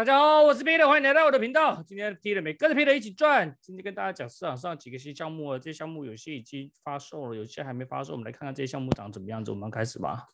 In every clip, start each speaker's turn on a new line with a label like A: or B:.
A: 大家好，我是 Peter，欢迎来到我的频道。今天 Peter 没跟着 Peter 一起转。今天跟大家讲市场上几个新项目这些项目有些已经发售了，有些还没发售。我们来看看这些项目长怎么样子。我们开始吧。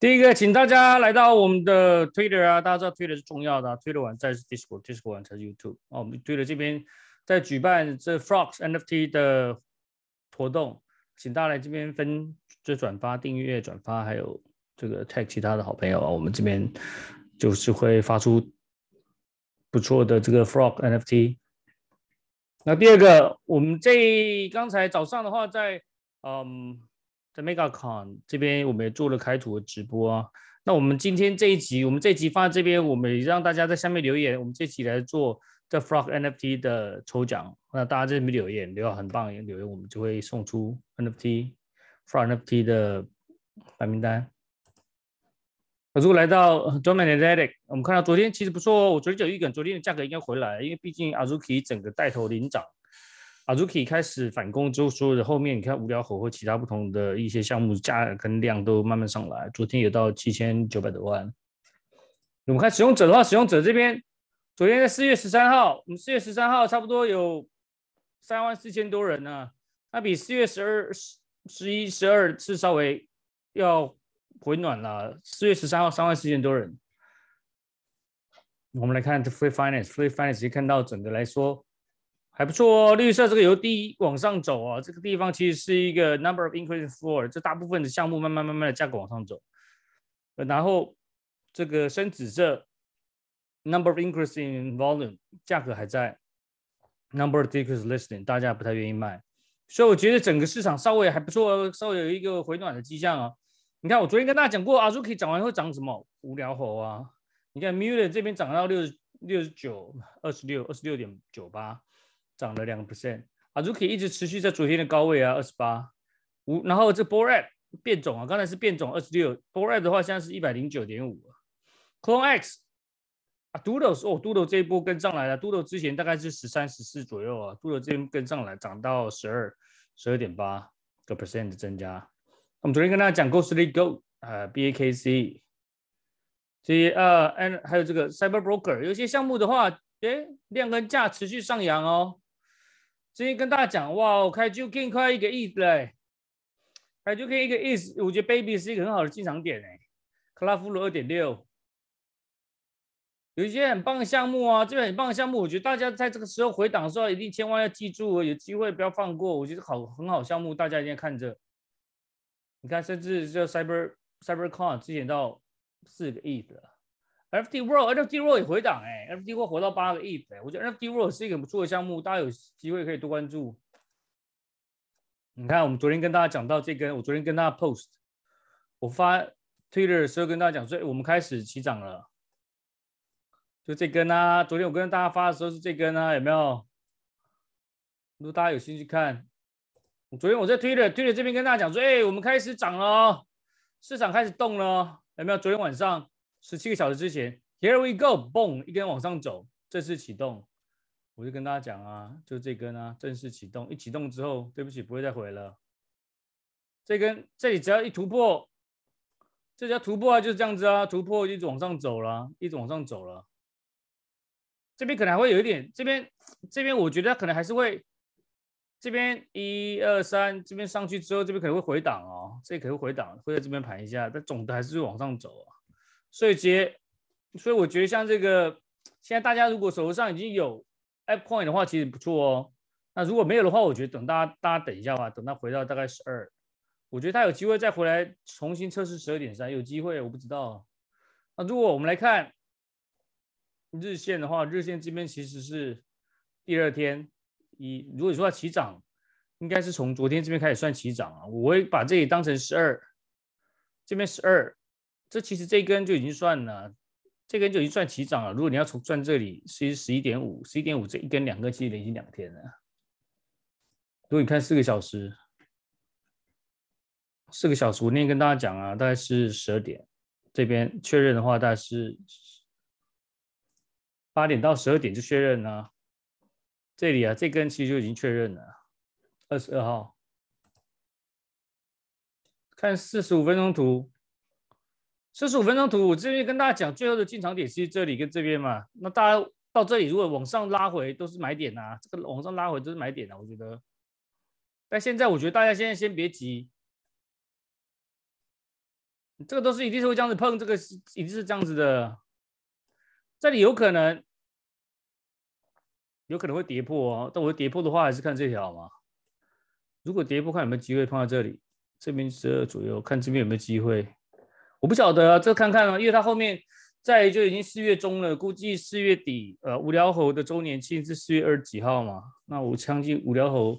A: 第一个，请大家来到我们的 Twitter 啊，大家知道 Twitter 是重要的，Twitter 网站是 Discord，Discord 才是 YouTube 啊。我们 Twitter 这边在举办这 Frog s NFT 的活动，请大家来这边分这转发、订阅、转发，还有这个 tag 其他的好朋友啊。我们这边就是会发出不错的这个 Frog NFT。那第二个，我们这刚才早上的话，在嗯。在 MegaCon 这边我们也做了开图和直播啊。那我们今天这一集，我们这集放在这边，我们让大家在下面留言。我们这集来做 The Frog NFT 的抽奖，那大家这边面留言，留到很棒留言，我们就会送出 NFT Frog NFT 的白名单。如果来到 d o m i n a n t t i c 我们看到昨天其实不错哦，我昨天有预感，昨天的价格应该回来，因为毕竟阿 u 可以整个带头领涨。Rookie 开始反攻之后，所有的后面你看无聊猴或其他不同的一些项目价跟量都慢慢上来。昨天也到七千九百多万。我们看使用者的话，使用者这边昨天在四月十三号，我们四月十三号差不多有三万四千多人呢。那比四月十二、十、一、十二是稍微要回暖了。四月十三号三万四千多人。我们来看 Free Finance，Free Finance 看到整个来说。还不错哦，绿色这个由低往上走啊，这个地方其实是一个 number of i n c r e a s i n floor，这大部分的项目慢慢慢慢的价格往上走。然后这个深紫色 number of i n c r e a s i n volume 价格还在 number of d e c r e a s e listing，大家不太愿意卖，所以我觉得整个市场稍微还不错，稍微有一个回暖的迹象啊。你看我昨天跟大家讲过，o k i e 涨完会涨什么？无聊猴啊！你看 Mule 这边涨到六十六十九，二十六二十六点九八。涨了两个 percent 啊，Ruki 一直持续在昨天的高位啊，二十八五，然后这 b o r a t 变种啊，刚才是变种二十六 b o r a t 的话现在是一百零九点五，Clone X 啊，Doodle s 哦，Doodle 这一波跟上来了，Doodle 之前大概是十三十四左右啊，Doodle 这边跟上来，涨到十二十二点八个 percent 的增加。我们昨天跟大家讲 Goldley g o 呃啊，B A K C T 二 N，还有这个 Cyber Broker，有些项目的话，诶，量跟价持续上扬哦。今天跟大家讲，哇，开局更快一个亿嘞，开局可一个亿。我觉得 Baby 是一个很好的进场点哎，克拉夫鲁二点六，有一些很棒的项目啊，这边很棒的项目，我觉得大家在这个时候回档的时候，一定千万要记住哦，有机会不要放过。我觉得好很好项目，大家一定要看着。你看，甚至叫 Cyber Cybercon 之前到四个亿的。FT w o r l d f t w o r l d 也回档哎，FT w o l d 回到八个亿哎，我觉得 FT w o r l d 是一个不错的项目，大家有机会可以多关注。你看，我们昨天跟大家讲到这根，我昨天跟大家 post，我发 Twitter 的时候跟大家讲说，我们开始起涨了，就这根啊。昨天我跟大家发的时候是这根啊，有没有？如果大家有兴趣看，昨天我在 Twitter，Twitter 这边跟大家讲说，哎，我们开始涨了，市场开始动了，有没有？昨天晚上。十七个小时之前，Here we go，嘣，一根往上走，正式启动。我就跟大家讲啊，就这根啊，正式启动。一启动之后，对不起，不会再回了。这根这里只要一突破，这叫突破啊，就是这样子啊，突破一直往上走了，一直往上走了。这边可能还会有一点，这边这边我觉得它可能还是会，这边一二三，这边上去之后，这边可能会回档哦，这可能会回档，会在这边盘一下，但总的还是往上走啊。所以接，所以我觉得像这个，现在大家如果手头上已经有 App Coin 的话，其实不错哦。那如果没有的话，我觉得等大家大家等一下吧，等它回到大概十二，我觉得它有机会再回来重新测试十二点三，有机会我不知道。那如果我们来看日线的话，日线这边其实是第二天一，如果说它起涨，应该是从昨天这边开始算起涨啊。我会把这里当成十二，这边十二。这其实这根就已经算了，这根就已经算起涨了。如果你要从赚这里，其实十一点五十一点五这一根两个，其实已经两天了。如果你看四个小时，四个小时，我那天跟大家讲啊，大概是十二点这边确认的话，大概是八点到十二点就确认了。这里啊，这根其实就已经确认了，二十二号。看四十五分钟图。四十五分钟图，我这边跟大家讲，最后的进场点是这里跟这边嘛。那大家到这里如果往上拉回都是买点呐，这个往上拉回都是买点呐，我觉得。但现在我觉得大家现在先别急，这个都是一定是会这样子碰，这个是一定是这样子的。这里有可能，有可能会跌破哦。但我跌破的话，还是看这条嘛。如果跌破，看有没有机会碰到这里，这边十二左右，看这边有没有机会。我不晓得啊，这看看啊，因为他后面在就已经四月中了，估计四月底，呃，无聊猴的周年庆是四月二十几号嘛。那我相信无聊猴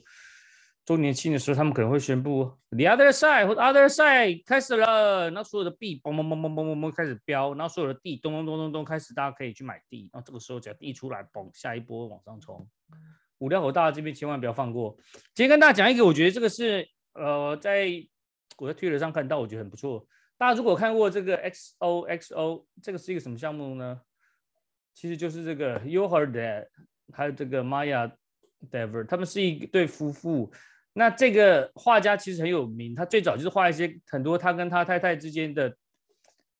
A: 周年庆的时候，他们可能会宣布 The Other Side 或者 Other Side 开始了。那所有的币嘣嘣嘣嘣嘣嘣开始飙，然后所有的地咚咚咚咚咚开始，大家可以去买地。那这个时候只要地出来嘣，下一波往上冲。无聊猴，大家这边千万不要放过。今天跟大家讲一个，我觉得这个是呃，在我在推特上看到，我觉得很不错。大家如果看过这个 XO XO，这个是一个什么项目呢？其实就是这个 Yohar Dad，还有这个 Maya d e v e r 他们是一对夫妇。那这个画家其实很有名，他最早就是画一些很多他跟他太太之间的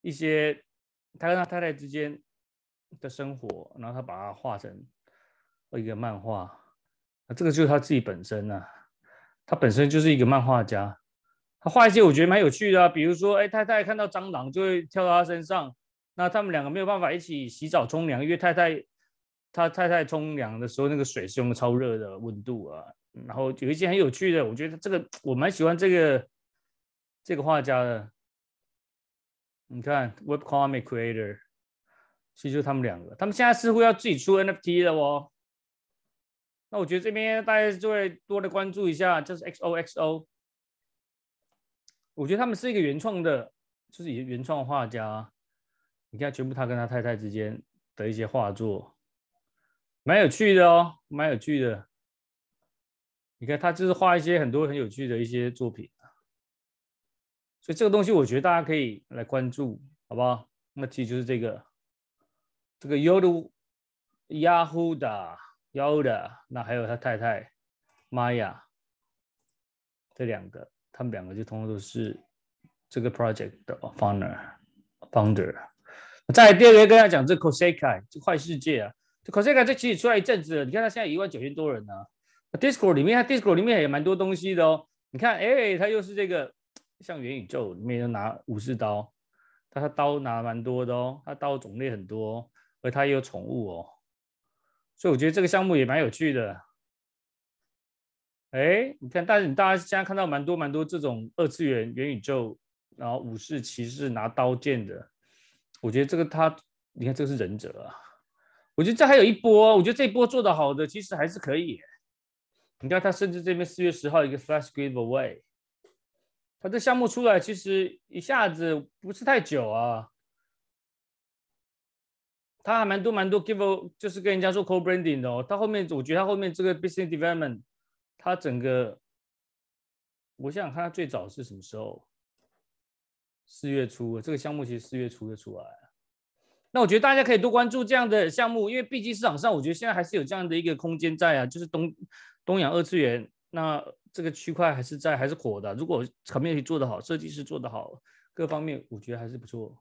A: 一些他跟他太太之间的生活，然后他把它画成一个漫画。这个就是他自己本身啊，他本身就是一个漫画家。画一些我觉得蛮有趣的啊，比如说，哎，太太看到蟑螂就会跳到他身上，那他们两个没有办法一起洗澡冲凉，因为太太他太太冲凉的时候，那个水是用超热的温度啊。然后有一些很有趣的，我觉得这个我蛮喜欢这个这个画家的。你看，Webcomic Creator，其实就是他们两个，他们现在似乎要自己出 NFT 了哦。那我觉得这边大家就会多的关注一下，就是 XOXO。我觉得他们是一个原创的，就是原原创画家。你看，全部他跟他太太之间的一些画作，蛮有趣的哦，蛮有趣的。你看，他就是画一些很多很有趣的一些作品。所以这个东西，我觉得大家可以来关注，好不好？那其实就是这个，这个 Yoda Yahoo 的 Yoda，那还有他太太 Maya 这两个。他们两个就通通都是这个 project 的 founder。founder。在第二个跟大家讲这 c o s a c a i 这坏世界啊，这 c o s a c a i 这其实出来一阵子了，你看他现在一万九千多人呢。Discord 里面，他 Discord 里面也蛮多东西的哦。你看，哎，他又是这个像元宇宙里面拿武士刀，他他刀拿蛮多的哦，他刀种类很多，而他也有宠物哦，所以我觉得这个项目也蛮有趣的。哎，你看，但是你大家现在看到蛮多蛮多这种二次元元宇宙，然后武士骑士拿刀剑的，我觉得这个他，你看这个是忍者啊，我觉得这还有一波，我觉得这一波做的好的其实还是可以。你看他甚至这边四月十号一个 flash give away，他这项目出来其实一下子不是太久啊，他还蛮多蛮多 give 就是跟人家做 co branding 的哦，他后面我觉得他后面这个 business development。它整个，我想想看它最早是什么时候？四月初，这个项目其实四月初就出来了。那我觉得大家可以多关注这样的项目，因为毕竟市场上我觉得现在还是有这样的一个空间在啊，就是东东阳二次元那这个区块还是在，还是火的。如果场面去做得好，设计师做得好，各方面我觉得还是不错。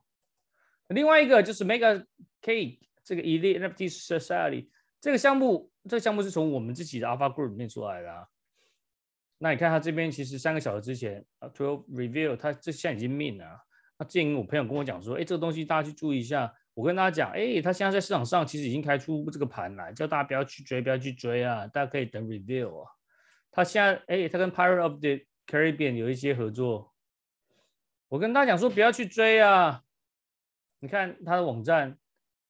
A: 另外一个就是 Mega Cake 这个 Elite NFT Society 这个项目，这个项目是从我们自己的 Alpha Group 里面出来的。那你看他这边，其实三个小时之前啊，to review，他这现在已经命了。那建近我朋友跟我讲说，哎，这个东西大家去注意一下。我跟大家讲，哎，他现在在市场上其实已经开出这个盘来，叫大家不要去追，不要去追啊！大家可以等 review 啊。他现在，哎，他跟 Pirate of the Caribbean 有一些合作。我跟大家讲说，不要去追啊！你看他的网站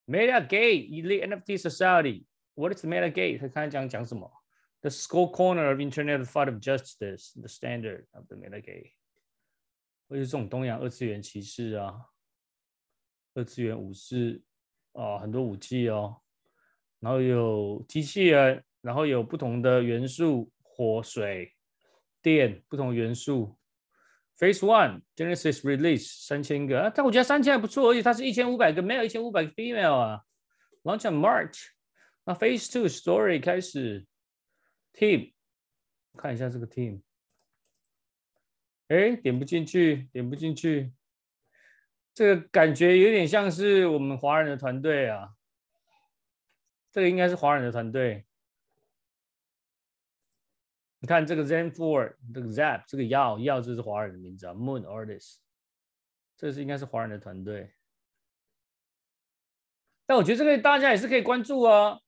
A: ，Meta Gate，Elite NFT Society，What is Meta Gate？他刚才讲讲什么？The score corner of internet fight of justice, the standard of the melee。或者是这种东洋二次元骑士啊，二次元武士啊，很多武器哦，然后有机器人，然后有不同的元素：火、水、电，不同元素。Phase one, Genesis release 三千个啊，但我觉得三千还不错，而且它是一千五百个，没有一千五百个 female 啊。Launch on March，那 Phase two story 开始。Team，看一下这个 Team，哎，点不进去，点不进去。这个感觉有点像是我们华人的团队啊。这个应该是华人的团队。你看这个 Zen Four，这个 Zap，这个药药就是华人的名字啊。Moon Artist，这是应该是华人的团队。但我觉得这个大家也是可以关注哦。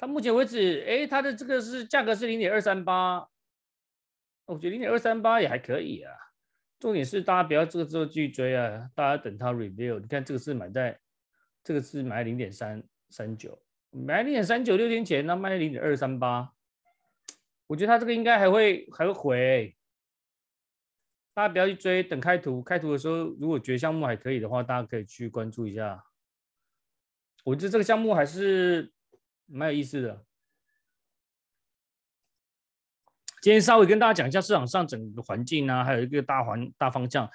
A: 它目前为止，哎，它的这个是价格是零点二三八，我觉得零点二三八也还可以啊。重点是大家不要这个之后去追啊，大家等它 r e v i e w 你看这个是买在，这个是买零点三三九，买零点三九六天前，那卖在零点二三八，我觉得它这个应该还会还会回，大家不要去追，等开图，开图的时候如果觉得项目还可以的话，大家可以去关注一下。我觉得这个项目还是。蛮有意思的。今天稍微跟大家讲一下市场上整个环境啊，还有一个大环大方向。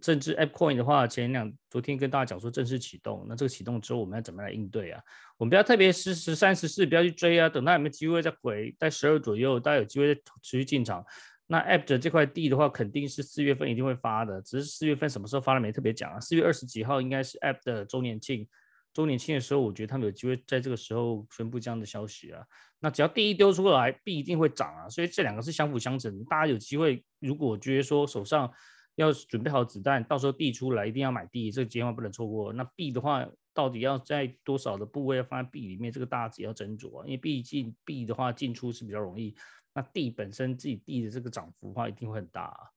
A: 甚至 App Coin 的话，前两昨天跟大家讲说正式启动，那这个启动之后我们要怎么来应对啊？我们不要特别是十三十四不要去追啊，等那有没有机会再回在十二左右，大家有机会再持续进场。那 App 的这块地的话，肯定是四月份一定会发的，只是四月份什么时候发，没特别讲啊。四月二十几号应该是 App 的周年庆。周年庆的时候，我觉得他们有机会在这个时候宣布这样的消息啊。那只要第一丢出来，币一定会涨啊。所以这两个是相辅相成，大家有机会，如果觉得说手上要准备好子弹，到时候递出来一定要买地，这个千万不能错过。那币的话，到底要在多少的部位要放在币里面，这个大家己要斟酌，因为毕竟币的话进出是比较容易，那地本身自己地的这个涨幅的话，一定会很大啊。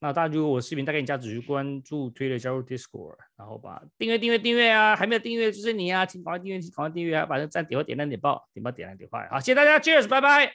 A: 那大家如果我视频，大概可以加持关注推了加入 Discord，然后把订阅订阅订阅啊，还没有订阅就是你啊，请赶快订阅，请赶快订阅啊，把那赞点点、赞点爆、点爆、点赞点快好，谢谢大家，Cheers，拜拜。